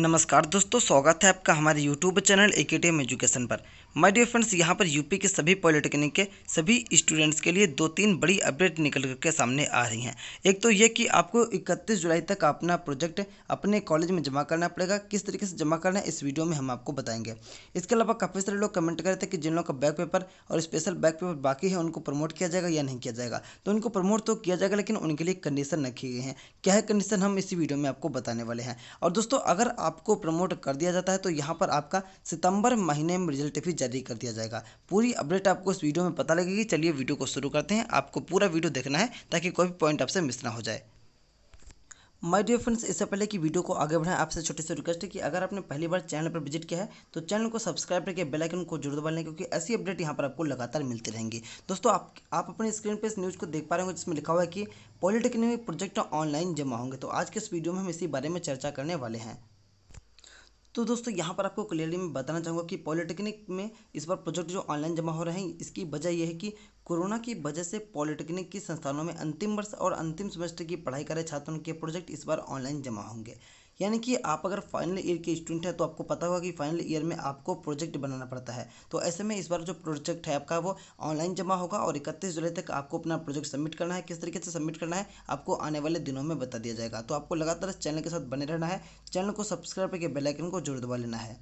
नमस्कार दोस्तों स्वागत है आपका हमारे यूट्यूब चैनल ए के एजुकेशन पर माय डियर फ्रेंड्स यहाँ पर यूपी के सभी पॉलिटेक्निक के सभी स्टूडेंट्स के लिए दो तीन बड़ी अपडेट निकल करके सामने आ रही हैं एक तो ये कि आपको 31 जुलाई तक अपना प्रोजेक्ट अपने कॉलेज में जमा करना पड़ेगा किस तरीके से जमा करना है इस वीडियो में हम आपको बताएंगे इसके अलावा काफ़ी सारे लोग कमेंट कर रहे थे कि जिन लोगों का बैक पेपर और स्पेशल बैक पेपर बाकी है उनको प्रमोट किया जाएगा या नहीं किया जाएगा तो उनको प्रमोट तो किया जाएगा लेकिन उनके लिए कंडीशन रखी गई है क्या है कंडीशन हम इसी वीडियो में आपको बताने वाले हैं और दोस्तों अगर आपको प्रमोट कर दिया जाता है तो यहाँ पर आपका सितंबर महीने में रिजल्ट भी जारी कर दिया जाएगा पूरी अपडेट आपको इस वीडियो में पता लगेगी चलिए वीडियो को शुरू करते हैं आपको पूरा वीडियो देखना है ताकि कोई भी पॉइंट आपसे मिस ना हो जाए माय डियर फ्रेंड्स इससे पहले कि वीडियो को आगे बढ़ाएं आपसे छोटे से रिक्वेस्ट है कि अगर आपने पहली बार चैनल पर विजिट किया है तो चैनल को सब्सक्राइब करके बेल आइकन को जरूर दबा लें क्योंकि ऐसी अपडेट यहां पर आपको लगातार मिलती रहेंगी दोस्तों आप आप अपने स्क्रीन पर इस न्यूज़ को देख पा रहे होंगे जिसमें लिखा हुआ है कि पॉलिटेक्निक प्रोजेक्ट ऑनलाइन जमा होंगे तो आज के इस वीडियो में हम इसी बारे में चर्चा करने वाले हैं तो दोस्तों यहाँ पर आपको क्लियरली मैं बताना चाहूँगा कि पॉलिटेक्निक में इस बार प्रोजेक्ट जो ऑनलाइन जमा हो रहे हैं इसकी वजह यह है कि कोरोना की वजह से पॉलिटेक्निक की संस्थानों में अंतिम वर्ष और अंतिम सेमेस्टर की पढ़ाई कर रहे छात्रों के प्रोजेक्ट इस बार ऑनलाइन जमा होंगे यानी कि आप अगर फाइनल ईयर के स्टूडेंट हैं तो आपको पता होगा कि फाइनल ईयर में आपको प्रोजेक्ट बनाना पड़ता है तो ऐसे में इस बार जो प्रोजेक्ट है आपका वो ऑनलाइन जमा होगा और इकतीस जुलाई तक आपको अपना प्रोजेक्ट सबमिट करना है किस तरीके से सबमिट करना है आपको आने वाले दिनों में बता दिया जाएगा तो आपको लगातार चैनल के साथ बने रहना है चैनल को सब्सक्राइब करके बेलाइकन को जोड़ दबा लेना है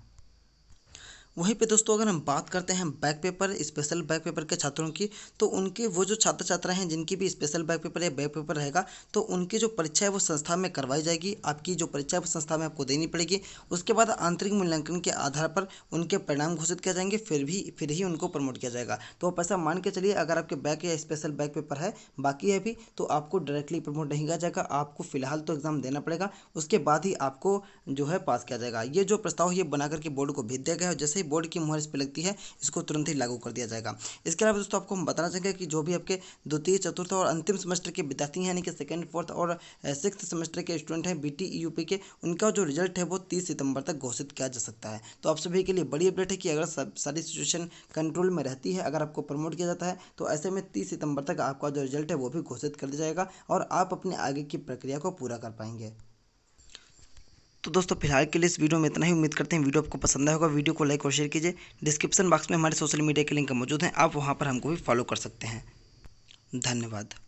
वहीं पे दोस्तों अगर हम बात करते हैं back paper special back paper के छात्रों की तो उनके वो जो छात्र छात्रा हैं जिनकी भी स्पेशल बैक पेपर या बैक पेपर रहेगा तो उनकी जो परीक्षा है वो संस्था में करवाई जाएगी आपकी जो परीक्षा है वो संस्था में आपको देनी पड़ेगी उसके बाद आंतरिक मूल्यांकन के आधार पर उनके परिणाम घोषित किया जाएंगे फिर भी फिर ही उनको प्रमोट किया जाएगा तो आप ऐसा मान के चलिए अगर आपके बैक या स्पेशल बैक पेपर है बाकी है भी तो आपको डायरेक्टली प्रमोट नहीं किया जाएगा आपको फिलहाल तो एग्ज़ाम देना पड़ेगा उसके बाद ही आपको जो है पास किया जाएगा ये जो प्रस्ताव ये बना करके बोर्ड को भेज दिया गया है जैसे बोर्ड की मुहर इस पर लगती है इसको तुरंत ही लागू कर दिया जाएगा इसके अलावा दोस्तों आपको हम बताना चाहेंगे कि जो भी आपके द्वितीय चतुर्थ और अंतिम सेमेस्टर के विद्यार्थी हैं यानी कि सेकेंड फोर्थ और सिक्स सेमेस्टर के स्टूडेंट हैं बी यूपी e, के उनका जो रिजल्ट है वो तीस सितंबर तक घोषित किया जा सकता है तो आप सभी के लिए बड़ी अपडेट है कि अगर सारी सिचुएशन कंट्रोल में रहती है अगर आपको प्रमोट किया जाता है तो ऐसे में तीस सितंबर तक आपका जो रिजल्ट है वो भी घोषित कर दिया जाएगा और आप अपने आगे की प्रक्रिया को पूरा कर पाएंगे तो दोस्तों फिलहाल के लिए इस वीडियो में इतना ही उम्मीद करते हैं वीडियो आपको पसंद आया होगा वीडियो को लाइक और शेयर कीजिए डिस्क्रिप्शन बॉक्स में हमारे सोशल मीडिया के लिंक मौजूद हैं आप वहाँ पर हमको भी फॉलो कर सकते हैं धन्यवाद